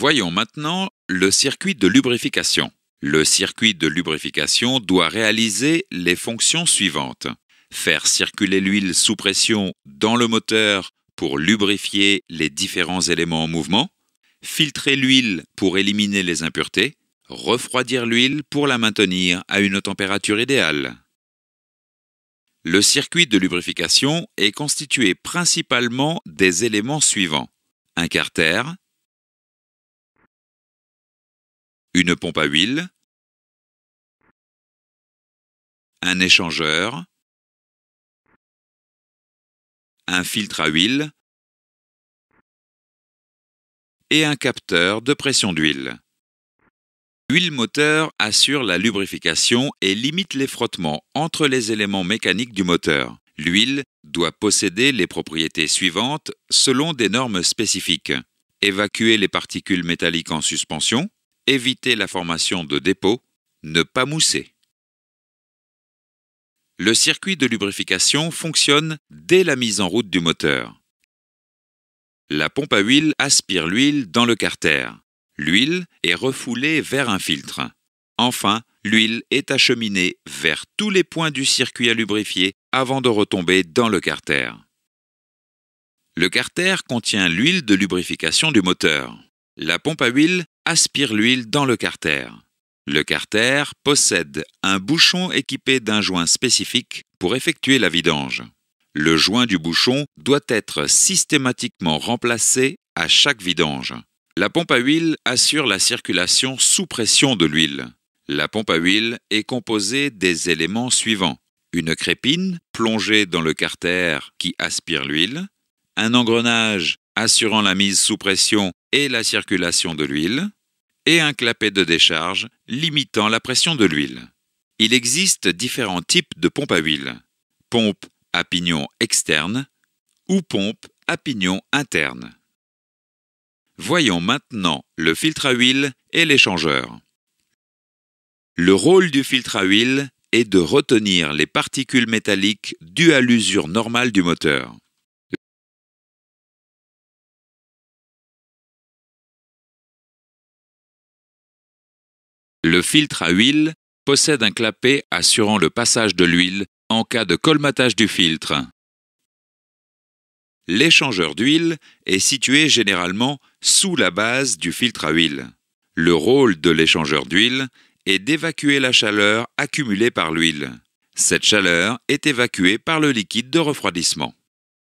Voyons maintenant le circuit de lubrification. Le circuit de lubrification doit réaliser les fonctions suivantes. Faire circuler l'huile sous pression dans le moteur pour lubrifier les différents éléments en mouvement. Filtrer l'huile pour éliminer les impuretés. Refroidir l'huile pour la maintenir à une température idéale. Le circuit de lubrification est constitué principalement des éléments suivants. Un carter, une pompe à huile, un échangeur, un filtre à huile et un capteur de pression d'huile. L'huile moteur assure la lubrification et limite les frottements entre les éléments mécaniques du moteur. L'huile doit posséder les propriétés suivantes selon des normes spécifiques. Évacuer les particules métalliques en suspension, éviter la formation de dépôts, ne pas mousser. Le circuit de lubrification fonctionne dès la mise en route du moteur. La pompe à huile aspire l'huile dans le carter. L'huile est refoulée vers un filtre. Enfin, l'huile est acheminée vers tous les points du circuit à lubrifier avant de retomber dans le carter. Le carter contient l'huile de lubrification du moteur. La pompe à huile aspire l'huile dans le carter. Le carter possède un bouchon équipé d'un joint spécifique pour effectuer la vidange. Le joint du bouchon doit être systématiquement remplacé à chaque vidange. La pompe à huile assure la circulation sous pression de l'huile. La pompe à huile est composée des éléments suivants. Une crépine plongée dans le carter qui aspire l'huile, un engrenage assurant la mise sous pression et la circulation de l'huile, et un clapet de décharge limitant la pression de l'huile. Il existe différents types de pompes à huile. Pompe à pignon externe ou pompe à pignon interne. Voyons maintenant le filtre à huile et l'échangeur. Le rôle du filtre à huile est de retenir les particules métalliques dues à l'usure normale du moteur. Le filtre à huile possède un clapet assurant le passage de l'huile en cas de colmatage du filtre. L'échangeur d'huile est situé généralement sous la base du filtre à huile. Le rôle de l'échangeur d'huile est d'évacuer la chaleur accumulée par l'huile. Cette chaleur est évacuée par le liquide de refroidissement.